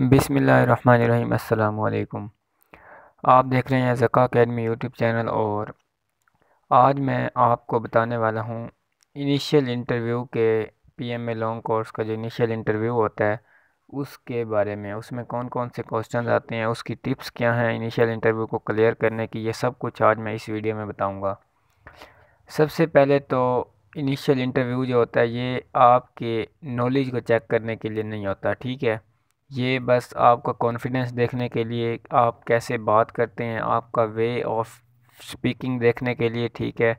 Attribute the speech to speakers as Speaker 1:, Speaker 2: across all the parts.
Speaker 1: बिसमीम आप देख रहे हैं ज़का अकेडमी यूट्यूब चैनल और आज मैं आपको बताने वाला हूँ इनिशियल इंटरव्यू के P M A long course का जो इनिशियल इंटरव्यू होता है उसके बारे में उसमें कौन कौन से क्वेश्चन आते हैं उसकी टिप्स क्या हैं इनिशियल इंटरव्यू को क्लियर करने की ये सब कुछ आज मैं इस वीडियो में बताऊँगा सबसे पहले तो इनिशियल इंटरव्यू जो होता है ये आपके नॉलेज को चेक करने के लिए नहीं होता ठीक है ये बस आपका कॉन्फिडेंस देखने के लिए आप कैसे बात करते हैं आपका वे ऑफ स्पीकिंग देखने के लिए ठीक है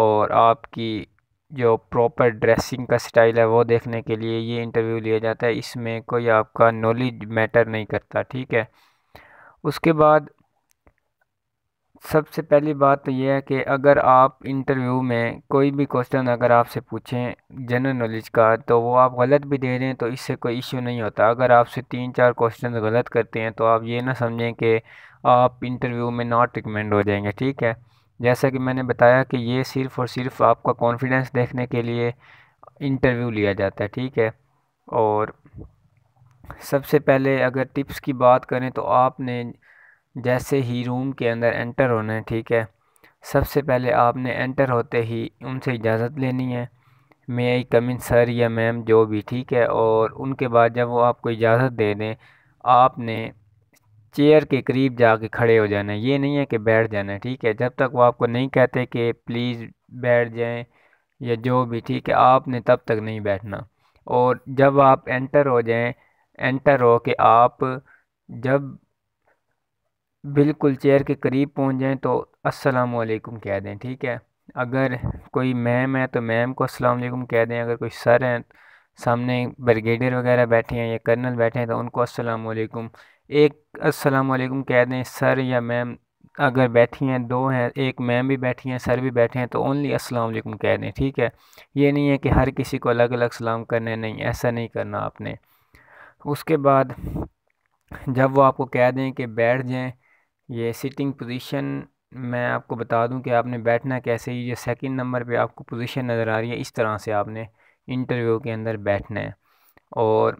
Speaker 1: और आपकी जो प्रॉपर ड्रेसिंग का स्टाइल है वो देखने के लिए ये इंटरव्यू लिया जाता है इसमें कोई आपका नॉलेज मैटर नहीं करता ठीक है उसके बाद सबसे पहली बात तो यह है कि अगर आप इंटरव्यू में कोई भी क्वेश्चन अगर आपसे पूछें जनरल नॉलेज का तो वो आप गलत भी दे रहे हैं तो इससे कोई इश्यू नहीं होता अगर आपसे तीन चार क्वेश्चन गलत करते हैं तो आप ये ना समझें कि आप इंटरव्यू में नॉट रिकमेंड हो जाएंगे ठीक है जैसा कि मैंने बताया कि ये सिर्फ़ और सिर्फ आपका कॉन्फिडेंस देखने के लिए इंटरव्यू लिया जाता है ठीक है और सबसे पहले अगर टिप्स की बात करें तो आपने जैसे ही रूम के अंदर एंटर होना है ठीक है सबसे पहले आपने एंटर होते ही उनसे इजाज़त लेनी है मे आई कमिन सर या मैम जो भी ठीक है और उनके बाद जब वो आपको इजाज़त दे दें आपने चेयर के करीब जाके खड़े हो जाना है ये नहीं है कि बैठ जाना है ठीक है जब तक वो आपको नहीं कहते कि प्लीज़ बैठ जाएं या जो भी ठीक है आपने तब तक नहीं बैठना और जब आप एंटर हो जाएं एंटर हो के आप जब बिल्कुल चेयर के करीब पहुंच जाएं तो अस्सलाम वालेकुम कह दें ठीक है अगर कोई मैम है तो मैम को अस्सलाम वालेकुम कह दें अगर कोई सर हैं सामने ब्रिगेडियर वगैरह बैठे हैं या कर्नल बैठे हैं तो उनको अस्सलाम वालेकुम एक अस्सलाम वालेकुम कह दें सर या मैम अगर बैठी हैं दो हैं एक मैम भी बैठी हैं सर भी बैठे हैं तो ओनली अस्सलाम वालेकुम कह दें ठीक है ये नहीं है कि हर किसी को अलग अलग सलाम करने नहीं ऐसा नहीं करना आपने उसके बाद जब वो आपको कह दें कि बैठ जाएं ये सिटिंग पोजीशन मैं आपको बता दूं कि आपने बैठना कैसे ही ये सेकंड नंबर पे आपको पोजीशन नज़र आ रही है इस तरह से आपने इंटरव्यू के अंदर बैठना है और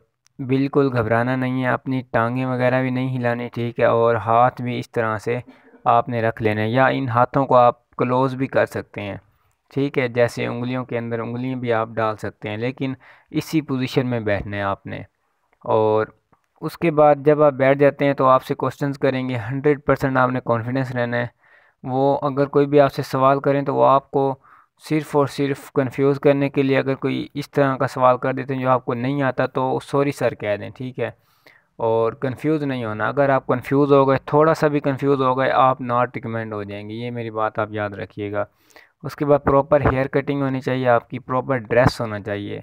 Speaker 1: बिल्कुल घबराना नहीं है अपनी टांगें वगैरह भी नहीं हिलानी ठीक है और हाथ भी इस तरह से आपने रख लेना है या इन हाथों को आप क्लोज़ भी कर सकते हैं ठीक है जैसे उंगलियों के अंदर उंगलियाँ भी आप डाल सकते हैं लेकिन इसी पोजिशन में बैठना है आपने और उसके बाद जब आप बैठ जाते हैं तो आपसे क्वेश्चंस करेंगे हंड्रेड परसेंट आपने कॉन्फिडेंस रहना है वो अगर कोई भी आपसे सवाल करें तो वो आपको सिर्फ़ और सिर्फ कंफ्यूज करने के लिए अगर कोई इस तरह का सवाल कर देते हैं जो आपको नहीं आता तो सॉरी सर कह दें ठीक है और कंफ्यूज नहीं होना अगर आप कंफ्यूज हो गए थोड़ा सा भी कंफ्यूज हो गए आप नॉट रिकमेंड हो जाएंगे ये मेरी बात आप याद रखिएगा उसके बाद प्रॉपर हेयर कटिंग होनी चाहिए आपकी प्रॉपर ड्रेस होना चाहिए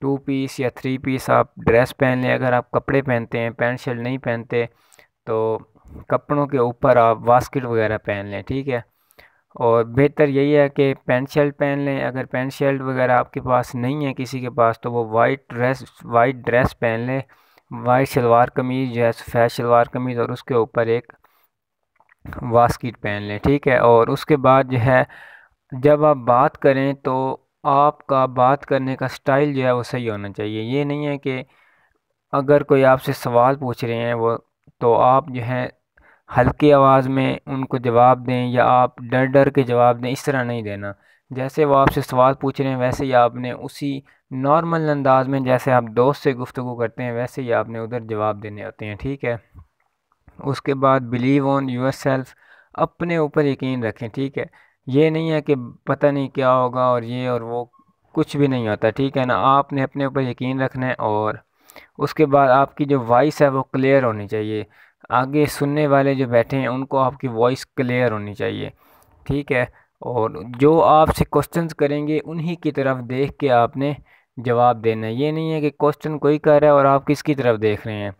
Speaker 1: टू पीस या थ्री पीस आप ड्रेस पहन लें अगर आप कपड़े पहनते हैं पैंट शर्ट नहीं पहनते तो कपड़ों के ऊपर आप वास्किट वगैरह पहन लें ठीक है और बेहतर यही है कि पैंट शर्ट पहन लें अगर पैंट शर्ट वगैरह आपके पास नहीं है किसी के पास तो वो वाइट ड्रेस वाइट ड्रेस पहन लें वाइट शलवार कमीज़ जो है सफ़ेद शलवार कमीज़ और उसके ऊपर एक वास्किट पहन लें ठीक है और उसके बाद जो है जब आप बात करें तो आपका बात करने का स्टाइल जो है वो सही होना चाहिए ये नहीं है कि अगर कोई आपसे सवाल पूछ रहे हैं वो तो आप जो है हल्की आवाज़ में उनको जवाब दें या आप डर डर के जवाब दें इस तरह नहीं देना जैसे वो आपसे सवाल पूछ रहे हैं वैसे ही आपने उसी नॉर्मल अंदाज में जैसे आप दोस्त से गुफ्तु करते हैं वैसे ही आपने उधर जवाब देने होते हैं ठीक है उसके बाद बिलीव ऑन योर सेल्फ़ अपने ऊपर यकीन रखें ठीक है ये नहीं है कि पता नहीं क्या होगा और ये और वो कुछ भी नहीं होता ठीक है ना आपने अपने ऊपर यकीन रखना है और उसके बाद आपकी जो वॉइस है वो क्लियर होनी चाहिए आगे सुनने वाले जो बैठे हैं उनको आपकी वॉइस क्लियर होनी चाहिए ठीक है और जो आपसे क्वेश्चन करेंगे उन्हीं की तरफ देख के आपने जवाब देना है ये नहीं है कि क्वेश्चन कोई कर रहा है और आप किसकी तरफ देख रहे हैं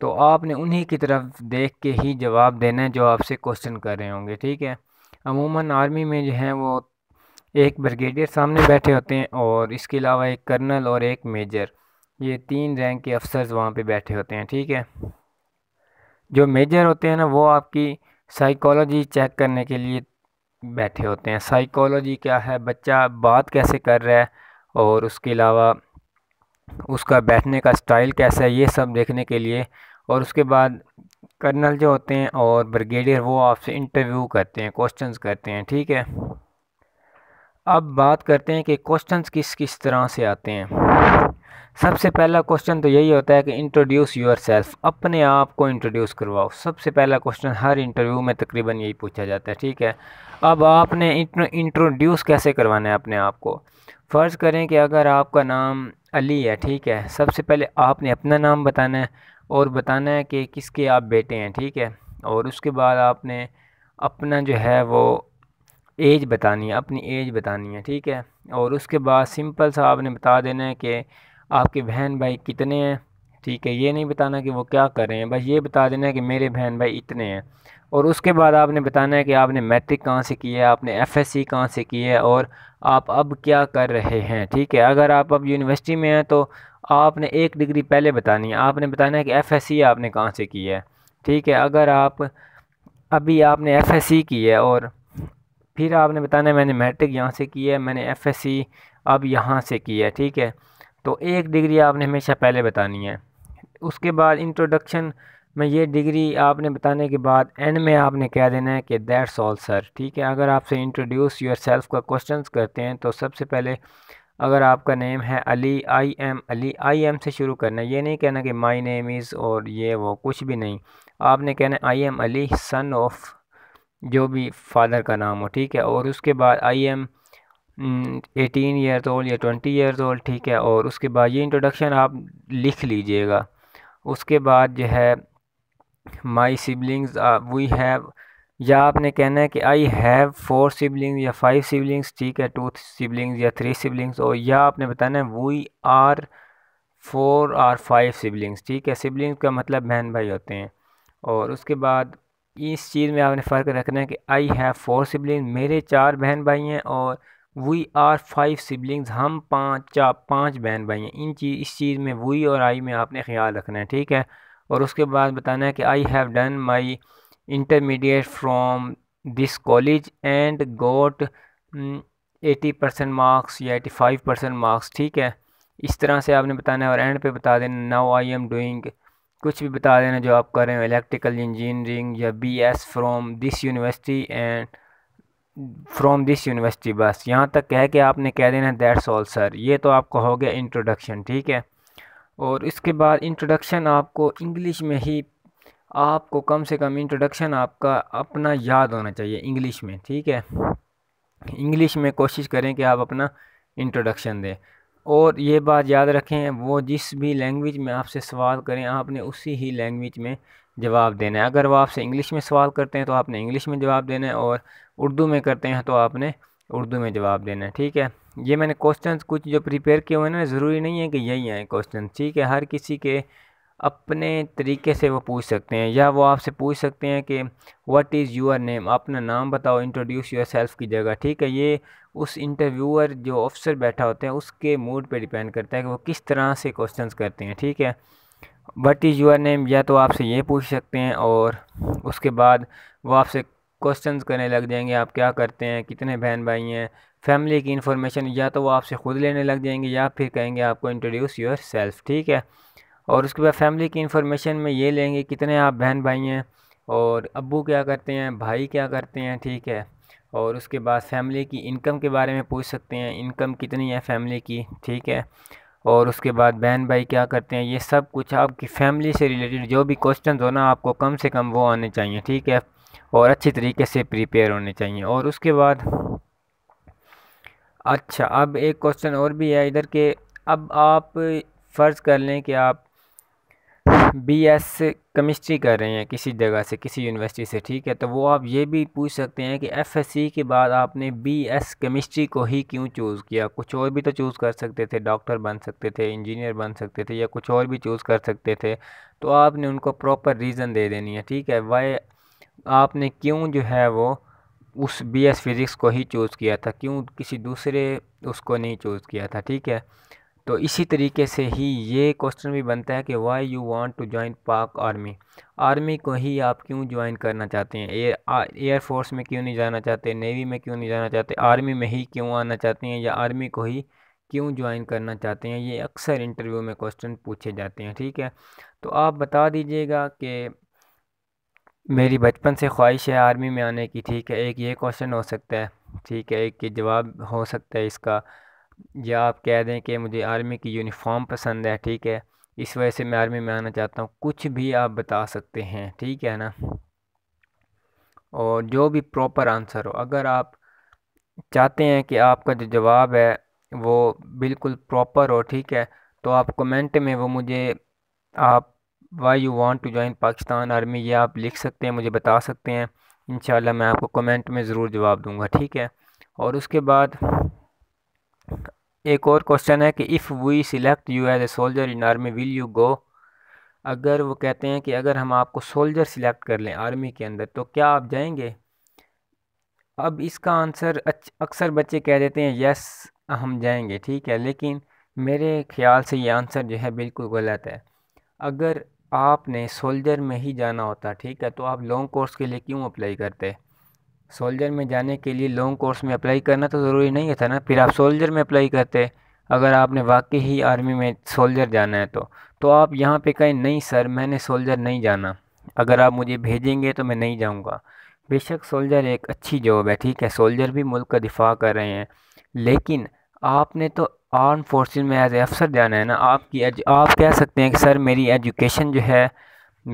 Speaker 1: तो आपने उन्हीं की तरफ देख के ही जवाब देना है जो आपसे क्वेश्चन कर रहे होंगे ठीक है अमूमन आर्मी में जो है वो एक ब्रिगेडियर सामने बैठे होते हैं और इसके अलावा एक कर्नल और एक मेजर ये तीन रैंक के अफसर्स वहाँ पे बैठे होते हैं ठीक है जो मेजर होते हैं ना वो आपकी साइकोलॉजी चेक करने के लिए बैठे होते हैं साइकोलॉजी क्या है बच्चा बात कैसे कर रहा है और उसके अलावा उसका बैठने का स्टाइल कैसा है ये सब देखने के लिए और उसके बाद कर्नल जो होते हैं और ब्रिगेडियर वो आपसे इंटरव्यू करते हैं क्वेश्चंस करते हैं ठीक है अब बात करते हैं कि क्वेश्चंस किस किस तरह से आते हैं सबसे पहला क्वेश्चन तो यही होता है कि इंट्रोड्यूस योर सेल्फ अपने आप को इंट्रोड्यूस करवाओ सबसे पहला क्वेश्चन हर इंटरव्यू में तकरीबन यही पूछा जाता है ठीक है अब आपने इंट्रोड्यूस कैसे करवाना है अपने आप को फ़र्ज़ करें कि अगर आपका नाम अली है ठीक है सबसे पहले आपने अपना नाम बताना है और बताना है कि किसके आप बेटे हैं ठीक है और उसके बाद आपने अपना जो है वो एज बतानी है अपनी एज बतानी है ठीक है और उसके बाद सिंपल सा आपने बता देना है कि आपके बहन भाई कितने हैं ठीक है ये नहीं बताना कि वो क्या कर रहे हैं बस ये बता देना है कि मेरे बहन भाई इतने हैं और उसके बाद आपने बताना है कि आपने मैट्रिक कहाँ से की है आपने एफएससी कहाँ से की है और आप अब क्या कर रहे हैं ठीक है अगर आप अब यूनिवर्सिटी में हैं तो आपने एक डिग्री पहले बतानी है आपने बताना है कि सी आपने कहाँ से की है ठीक है अगर आप अभी आपने सी की है और फिर आपने बताना है मैंने मैट्रिक यहाँ से की है मैंने सी अब यहाँ से की है ठीक है तो एक डिग्री आपने हमेशा पहले बतानी है उसके बाद इंट्रोडक्शन में ये डिग्री आपने बताने के बाद एंड में आपने कह देना है कि दैट्स ऑल सर ठीक है अगर आपसे इंट्रोड्यूस योर सेल्फ का क्वेश्चन करते हैं तो सबसे पहले अगर आपका नेम है Ali I am Ali I am से शुरू करना ये नहीं कहना कि माई नेम इज़ और ये वो कुछ भी नहीं आपने कहना I am Ali son of जो भी फादर का नाम हो ठीक है और उसके बाद I am eighteen years old या ट्वेंटी ईयर्स ओल्ड ठीक है और उसके बाद ये इंट्रोडक्शन आप लिख लीजिएगा उसके बाद जो है माई सिबलिंग्स वी हैव या आपने कहना है कि आई हैव फोर सिबलिंग्स या फाइव सिबलिंग्स ठीक है टू सिबलिंग्स या थ्री सिबलिंग्स और या आपने बताना है we are four or five siblings ठीक है सिबलिंग्स का मतलब बहन भाई होते हैं और उसके बाद इस चीज़ में आपने फ़र्क रखना है कि आई हैव फोर सिबलिंग मेरे चार बहन भाई हैं और वी आर फाइव सिबलिंग्स हम पाँच चा पाँच बहन भाई हैं इन चीज़ इस चीज़ में वी और आई में आपने ख्याल रखना है ठीक है और उसके बाद बताना है कि I have done my intermediate from this college and got eighty percent marks या एटी फाइव परसेंट मार्क्स ठीक है इस तरह से आपने बताना है और एंड पे बता देना नाउ आई एम डूइंग कुछ भी बता देना जो आप कर रहे हो इलेक्ट्रिकल इंजीनियरिंग या B S from this university and from this university बस यहाँ तक कह के आपने कह देना है दैट्स ऑल सर ये तो आपको हो गया इंट्रोडक्शन ठीक है और इसके बाद इंट्रोडक्शन आपको इंग्लिश में ही आपको कम से कम इंट्रोडक्शन आपका अपना याद होना चाहिए इंग्लिश में ठीक है इंग्लिश में कोशिश करें कि आप अपना इंट्रोडक्शन दें और ये बात याद रखें वो जिस भी लैंग्वेज में आपसे सवाल करें आपने उसी ही लैंग्वेज में जवाब देना है अगर वो आपसे इंग्लिश में सवाल करते हैं तो आपने इंग्लिश में जवाब देना है और उर्दू में करते हैं तो आपने उर्दू में जवाब देना है ठीक है ये मैंने क्वेश्चन कुछ जो प्रिपेयर किए हुए हैं ना ज़रूरी नहीं है कि यही आए क्वेश्चन ठीक है हर किसी के अपने तरीके से वो पूछ सकते हैं या वो आपसे पूछ सकते हैं कि व्हाट इज़ योर नेम अपना नाम बताओ इंट्रोड्यूस योर सेल्फ की जगह ठीक है ये उस इंटरव्यूअर जो ऑफिसर बैठा होता है उसके मूड पे डिपेंड करता है कि वो किस तरह से क्वेश्चन करते हैं ठीक है व्हाट इज़ योर नेम या तो आपसे ये पूछ सकते हैं और उसके बाद वो आपसे क्वेश्चंस करने लग जाएंगे आप क्या करते हैं कितने बहन भाई हैं फैमिली की इन्फॉर्मेशन या तो वो आपसे ख़ुद लेने लग जाएंगे या फिर कहेंगे आपको इंट्रोड्यूस योर सेल्फ ठीक है और उसके बाद फैमिली की इन्फॉर्मेशन में ये लेंगे कितने आप बहन भाई हैं और अबू क्या करते हैं भाई क्या करते हैं ठीक है और उसके बाद फैमिली की इनकम के बारे में पूछ सकते हैं इनकम कितनी है फैमिली की ठीक है और उसके बाद बहन भाई क्या करते हैं ये सब कुछ आपकी फैमिली से रिलेटेड जो भी क्वेश्चन हो ना आपको कम से कम वो आने चाहिए ठीक है और अच्छे तरीके से प्रिपेयर होने चाहिए और उसके बाद अच्छा अब एक क्वेश्चन और भी है इधर के अब आप फ़र्ज़ कर लें कि आप बीएस केमिस्ट्री कर रहे हैं किसी जगह से किसी यूनिवर्सिटी से ठीक है तो वो आप ये भी पूछ सकते हैं कि एफएससी के बाद आपने बीएस केमिस्ट्री को ही क्यों चूज़ किया कुछ और भी तो चूज़ कर सकते थे डॉक्टर बन सकते थे इंजीनियर बन सकते थे या कुछ और भी चूज़ कर सकते थे तो आपने उनको प्रॉपर रीज़न दे देनी है ठीक है वाई आपने क्यों जो है वो उस बी एस फिज़िक्स को ही चूज़ किया था क्यों किसी दूसरे उसको नहीं चूज़ किया था ठीक है तो इसी तरीके से ही ये क्वेश्चन भी बनता है कि why you want to join Pak army army को ही आप क्यों ज्वाइन करना चाहते हैं एयर एयरफोर्स में क्यों नहीं जाना चाहते नेवी में क्यों नहीं जाना चाहते आर्मी में ही क्यों आना चाहते हैं या आर्मी को ही क्यों ज्वाइन करना चाहते हैं ये अक्सर इंटरव्यू में क्वेश्चन पूछे जाते हैं ठीक है तो आप बता दीजिएगा कि मेरी बचपन से ख्वाहिश है आर्मी में आने की ठीक है एक ये क्वेश्चन हो सकता है ठीक है एक ये जवाब हो सकता है इसका या आप कह दें कि मुझे आर्मी की यूनिफॉर्म पसंद है ठीक है इस वजह से मैं आर्मी में आना चाहता हूँ कुछ भी आप बता सकते हैं ठीक है ना और जो भी प्रॉपर आंसर हो अगर आप चाहते हैं कि आपका जो जवाब है वो बिल्कुल प्रॉपर हो ठीक है तो आप कमेंट में वो मुझे आप why you want to join Pakistan army ये आप लिख सकते हैं मुझे बता सकते हैं इन मैं आपको कमेंट में ज़रूर जवाब दूंगा ठीक है और उसके बाद एक और क्वेश्चन है कि if we select you as a soldier in army will you go अगर वो कहते हैं कि अगर हम आपको सोल्जर सिलेक्ट कर लें आर्मी के अंदर तो क्या आप जाएंगे अब इसका आंसर अक्सर बच्चे कह देते हैं यस हम जाएंगे ठीक है लेकिन मेरे ख्याल से ये आंसर जो है बिल्कुल गलत है अगर आपने सोल्जर में ही जाना होता ठीक है तो आप लॉन्ग कोर्स के लिए क्यों अप्लाई करते सोल्जर में जाने के लिए लॉन्ग कोर्स में अप्लाई करना तो ज़रूरी नहीं था ना फिर आप सोल्जर में अप्लाई करते अगर आपने वाकई ही आर्मी में सोल्जर जाना है तो तो आप यहाँ पे कहें नहीं सर मैंने सोल्जर नहीं जाना अगर आप मुझे भेजेंगे तो मैं नहीं जाऊँगा बेशक सोल्जर एक अच्छी जॉब है ठीक है सोल्जर भी मुल्क का दिफा कर रहे हैं लेकिन आपने तो आर्म फोर्सेस में एज अफसर जाना है ना आपकी आप कह सकते हैं कि सर मेरी एजुकेशन जो है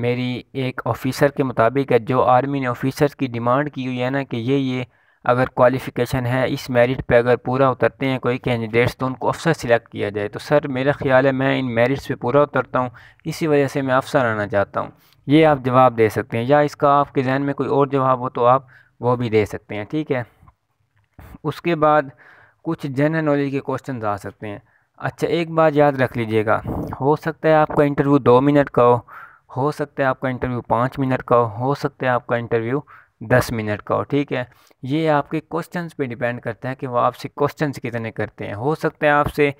Speaker 1: मेरी एक ऑफिसर के मुताबिक है जो आर्मी ने ऑफिसर्स की डिमांड की हुई है ना कि ये ये अगर क्वालिफ़िकेशन है इस मेरिट पे अगर पूरा उतरते हैं कोई कैंडिडेट्स तो उनको अफसर सिलेक्ट किया जाए तो सर मेरा ख्याल है मैं इन मेरिट्स पे पूरा उतरता हूँ इसी वजह से मैं अफसर आना चाहता हूँ ये आप जवाब दे सकते हैं या इसका आपके जहन में कोई और जवाब हो तो आप वो भी दे सकते हैं ठीक है उसके बाद कुछ जनरल नॉलेज के क्वेश्चन आ सकते हैं अच्छा एक बात याद रख लीजिएगा हो सकता है आपका इंटरव्यू दो मिनट का हो हो सकता है आपका इंटरव्यू पाँच मिनट का हो हो सकता है आपका इंटरव्यू दस मिनट का हो ठीक है ये आपके क्वेश्चन पे डिपेंड करता है कि वो आपसे क्वेश्चन कितने करते हैं हो सकता है आपसे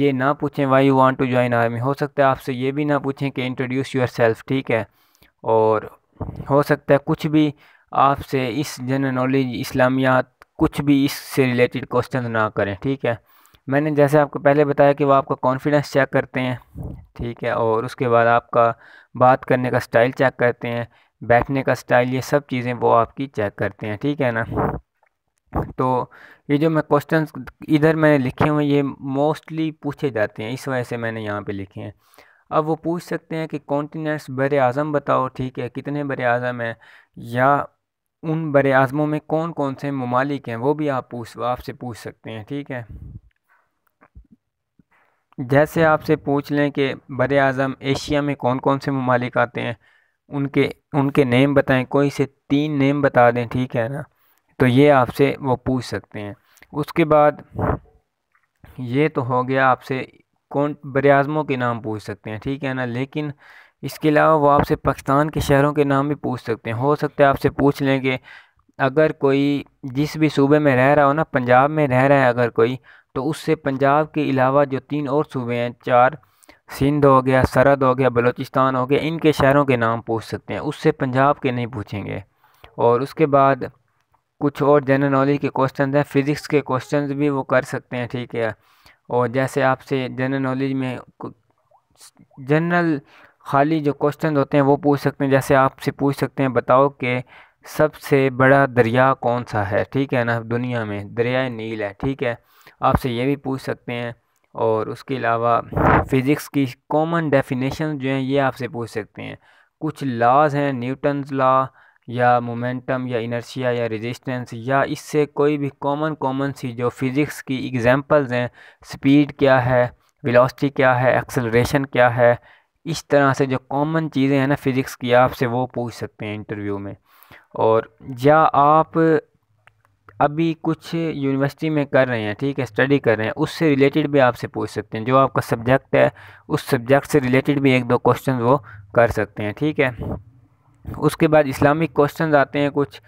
Speaker 1: ये ना पूछें why you want to join army हो सकता है आपसे ये भी ना पूछें कि इंट्रोड्यूस योर सेल्फ ठीक है और हो सकता है कुछ भी आपसे इस जनरल नॉलेज इस्लामियात कुछ भी इससे रिलेटेड क्वेश्चन ना करें ठीक है मैंने जैसे आपको पहले बताया कि वो आपका कॉन्फिडेंस चेक करते हैं ठीक है और उसके बाद आपका बात करने का स्टाइल चेक करते हैं बैठने का स्टाइल ये सब चीज़ें वो आपकी चेक करते हैं ठीक है ना तो ये जो मैं क्वेश्चन इधर मैंने लिखे हुए ये मोस्टली पूछे जाते हैं इस वजह से मैंने यहाँ पे लिखे हैं अब वो पूछ सकते हैं कि कॉन्टीनेंट्स बर अज़म बताओ ठीक है कितने बर आजम हैं या उन बर आज़मों में कौन कौन से ममालिक हैं वो भी आप पूछ आपसे पूछ सकते हैं ठीक है जैसे आपसे पूछ लें कि बर आज़म एशिया में कौन कौन से ममालिक आते हैं उनके उनके नेम बताएं कोई से तीन नेम बता दें ठीक है ना तो ये आपसे वो पूछ सकते हैं उसके बाद ये तो हो गया आपसे कौन बर के नाम पूछ सकते हैं ठीक है ना लेकिन इसके अलावा वो आपसे पाकिस्तान के शहरों के नाम भी पूछ सकते हैं हो सकता है आपसे पूछ लेंगे अगर कोई जिस भी सूबे में रह रहा हो ना पंजाब में रह रहा है अगर कोई तो उससे पंजाब के अलावा जो तीन और सूबे हैं चार सिंध हो गया सरहद हो गया बलोचिस्तान हो गया इनके शहरों के नाम पूछ सकते हैं उससे पंजाब के नहीं पूछेंगे और उसके बाद कुछ और जनरल नॉलेज के क्वेश्चन हैं फ़िज़िक्स के क्वेश्चन भी वो कर सकते हैं ठीक है और जैसे आपसे जनरल नॉलेज में जनरल खाली जो क्वेश्चन होते हैं वो पूछ सकते हैं जैसे आपसे पूछ सकते हैं बताओ कि सबसे बड़ा दरिया कौन सा है ठीक है ना दुनिया में दरिया नील है ठीक है आपसे ये भी पूछ सकते हैं और उसके अलावा फिज़िक्स की कॉमन डेफिनेशन जो हैं ये आपसे पूछ सकते हैं कुछ लॉज हैं न्यूटन लॉ या मोमेंटम या इनर्शिया या रेजिस्टेंस या इससे कोई भी कॉमन कॉमन सी जो फिज़िक्स की एग्जांपल्स हैं स्पीड क्या है वेलोसिटी क्या है एक्सेलरेशन क्या है इस तरह से जो कॉमन चीज़ें हैं ना फ़िज़िक्स की आपसे वो पूछ सकते हैं इंटरव्यू में और या आप अभी कुछ यूनिवर्सिटी में कर रहे हैं ठीक है स्टडी कर रहे हैं उससे रिलेटेड भी आपसे पूछ सकते हैं जो आपका सब्जेक्ट है उस सब्जेक्ट से रिलेटेड भी एक दो क्वेश्चन वो कर सकते हैं ठीक है उसके बाद इस्लामिक क्वेश्चन आते हैं कुछ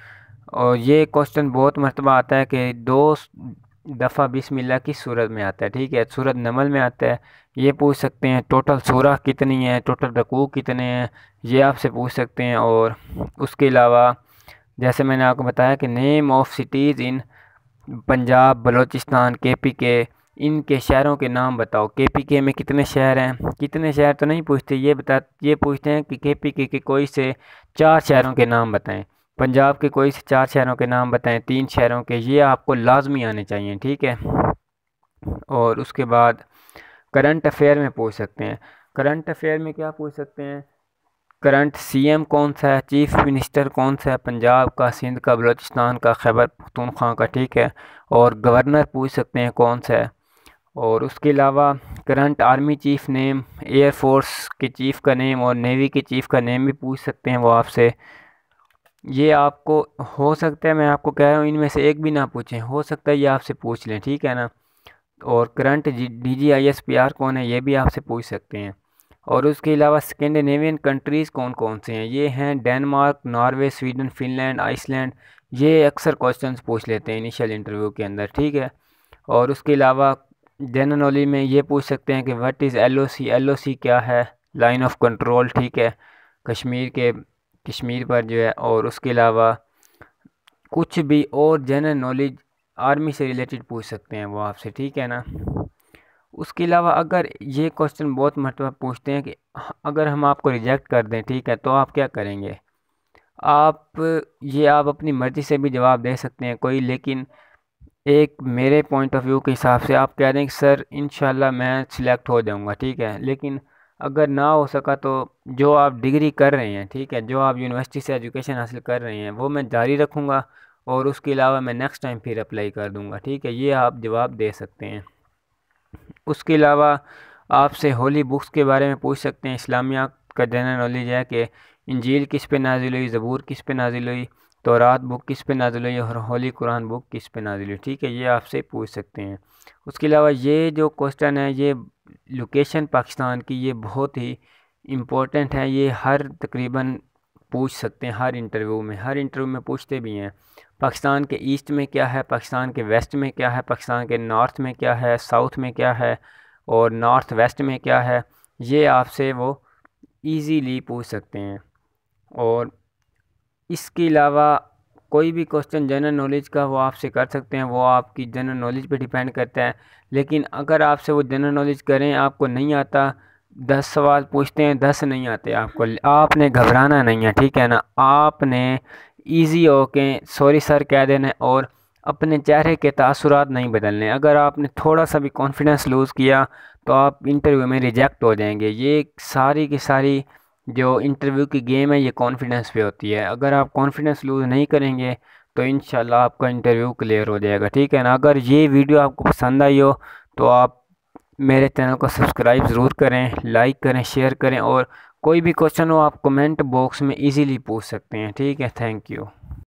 Speaker 1: और ये क्वेश्चन बहुत मरतबा आता है कि दो दफ़ा बिस्मिल्लाह किस सूरत में आता है ठीक है सूरत नमल में आता है ये पूछ सकते हैं टोटल सूरह कितनी है टोटल रकू कितने हैं ये आपसे पूछ सकते हैं और उसके अलावा जैसे मैंने आपको बताया कि name of cities in Punjab Balochistan K P के इनके शहरों के नाम बताओ के पी के में कितने शहर हैं कितने शहर तो नहीं पूछते ये बता ये पूछते हैं कि के पी के के कोई से चार शहरों के नाम बताएँ पंजाब के कोई से चार शहरों के नाम बताएं तीन शहरों के ये आपको लाजमी आने चाहिए ठीक है और उसके बाद करंट अफेयर में पूछ सकते हैं करंट अफेयर में क्या पूछ सकते हैं करंट सीएम कौन सा है चीफ मिनिस्टर कौन सा है पंजाब का सिंध का बलोचिस्तान का खैबर पखतूनख्वा का ठीक है और गवर्नर पूछ सकते हैं कौन सा है और उसके अलावा current army chief name air force के चीफ का नेम और नेवी के चीफ का नेम भी पूछ सकते हैं वो आपसे ये आपको हो सकता है मैं आपको कह रहा हूँ इनमें से एक भी ना पूछें हो सकता है ये आपसे पूछ लें ठीक है ना और current D G I S P R कौन है ये भी आपसे पूछ सकते हैं और उसके अलावा स्कैंडिनेवियन कंट्रीज़ कौन कौन से हैं ये हैं Denmark Norway Sweden Finland Iceland ये अक्सर क्वेश्चन पूछ लेते हैं इनिशियल इंटरव्यू के अंदर ठीक है और उसके अलावा जनरल नॉलेज में ये पूछ सकते हैं कि what is L O C L O C क्या है लाइन ऑफ कंट्रोल ठीक है कश्मीर के कश्मीर पर जो है और उसके अलावा कुछ भी और जनरल नॉलेज आर्मी से रिलेटेड पूछ सकते हैं वो आपसे ठीक है ना उसके अलावा अगर ये क्वेश्चन बहुत महत्वपूर्ण पूछते हैं कि अगर हम आपको रिजेक्ट कर दें ठीक है तो आप क्या करेंगे आप ये आप अपनी मर्ज़ी से भी जवाब दे सकते हैं कोई लेकिन एक मेरे पॉइंट ऑफ व्यू के हिसाब से आप कह दें कि सर इन मैं सिलेक्ट हो जाऊँगा ठीक है लेकिन अगर ना हो सका तो जो आप डिग्री कर रहे हैं ठीक है जो आप यूनिवर्सिटी से एजुकेशन हासिल कर रहे हैं वो मैं जारी रखूँगा और उसके अलावा मैं नेक्स्ट टाइम फिर अप्लाई कर दूँगा ठीक है ये आप जवाब दे सकते हैं उसके अलावा आपसे होली बुक्स के बारे में पूछ सकते हैं इस्लामिया का जनरल नॉलेज है कि इंजील किस पे नाजिल हुई ज़बूर किस पे नाजिल हुई तो रात बुक किस पे नाजिल हुई और होली कुरान बुक किस पे नाजिल हुई ठीक है ये आपसे पूछ सकते हैं उसके अलावा ये जो क्वेश्चन है ये लोकेशन पाकिस्तान की ये बहुत ही इम्पोर्टेंट है ये हर तकरीबन पूछ सकते हैं हर इंटरव्यू में हर इंटरव्यू में पूछते भी हैं पाकिस्तान के ईस्ट में क्या है पाकिस्तान के वेस्ट में क्या है पाकिस्तान के नॉर्थ में क्या है साउथ में क्या है और नॉर्थ वेस्ट में क्या है ये आपसे वो ईज़ीली पूछ सकते हैं और इसके अलावा कोई भी क्वेश्चन जनरल नॉलेज का वो आपसे कर सकते हैं वो आपकी जनरल नॉलेज पे डिपेंड करता है लेकिन अगर आपसे वो जनरल नॉलेज करें आपको नहीं आता दस सवाल पूछते हैं दस नहीं आते आपको आपने घबराना नहीं है ठीक है ना आपने ईजी होके सॉरी सर कह देना और अपने चेहरे के तसरत नहीं बदलने अगर आपने थोड़ा सा भी कॉन्फिडेंस लूज़ किया तो आप इंटरव्यू में रिजेक्ट हो जाएंगे ये सारी की सारी जो इंटरव्यू की गेम है ये कॉन्फिडेंस पे होती है अगर आप कॉन्फिडेंस लूज़ नहीं करेंगे तो इन आपका इंटरव्यू क्लियर हो जाएगा ठीक है ना अगर ये वीडियो आपको पसंद आई हो तो आप मेरे चैनल को सब्सक्राइब ज़रूर करें लाइक करें शेयर करें और कोई भी क्वेश्चन हो आप कमेंट बॉक्स में इजीली पूछ सकते हैं ठीक है थैंक यू